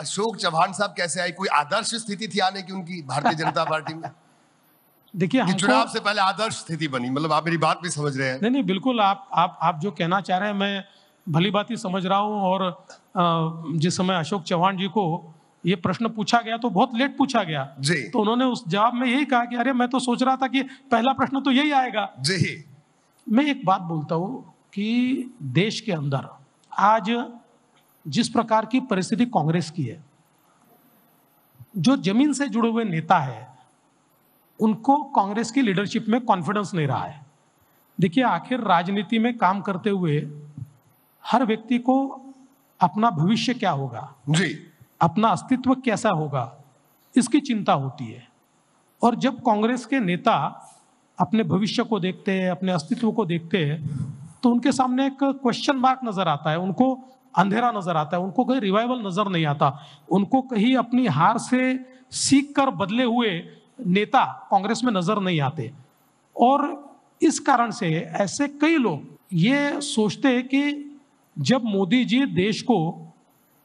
अशोक चौहान साहब कैसे आए कोई आदर्श स्थिति थी आने की उनकी भारतीय जनता पार्टी में देखिए चुनाव से पहले आदर्श स्थिति बनी मतलब आप मेरी बात भी समझ रहे हैं नहीं नहीं बिल्कुल आप आप आप जो कहना चाह रहे हैं मैं भली बात ही समझ रहा हूँ और जिस समय अशोक चौहान जी को ये प्रश्न पूछा गया तो बहुत लेट पूछा गया जी तो उन्होंने उस जवाब में यही कहा कि अरे मैं तो सोच रहा था कि पहला प्रश्न तो यही आएगा जी मैं एक बात बोलता हूँ कि देश के अंदर आज जिस प्रकार की परिस्थिति कांग्रेस की है जो जमीन से जुड़े हुए नेता है उनको कांग्रेस की लीडरशिप में कॉन्फिडेंस नहीं रहा है देखिए आखिर राजनीति में काम करते हुए हर व्यक्ति को अपना भविष्य क्या होगा जी अपना अस्तित्व कैसा होगा इसकी चिंता होती है और जब कांग्रेस के नेता अपने भविष्य को देखते हैं अपने अस्तित्व को देखते हैं तो उनके सामने एक क्वेश्चन मार्क नजर आता है उनको अंधेरा नजर आता है उनको कहीं रिवाइवल नजर नहीं आता उनको कहीं अपनी हार से सीख कर बदले हुए नेता कांग्रेस में नजर नहीं आते और इस कारण से ऐसे कई लोग ये सोचते हैं कि जब मोदी जी देश को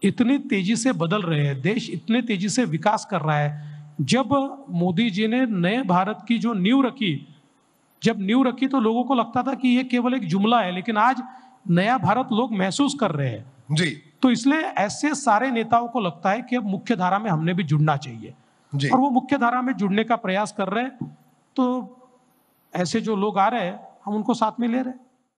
इतनी तेजी से बदल रहे हैं देश इतने तेजी से विकास कर रहा है जब मोदी जी ने नए भारत की जो नींव रखी जब नींव रखी तो लोगों को लगता था कि ये केवल एक जुमला है लेकिन आज नया भारत लोग महसूस कर रहे हैं जी तो इसलिए ऐसे सारे नेताओं को लगता है कि अब मुख्य धारा में हमने भी जुड़ना चाहिए जी। और वो मुख्य धारा में जुड़ने का प्रयास कर रहे हैं तो ऐसे जो लोग आ रहे हैं हम उनको साथ में ले रहे हैं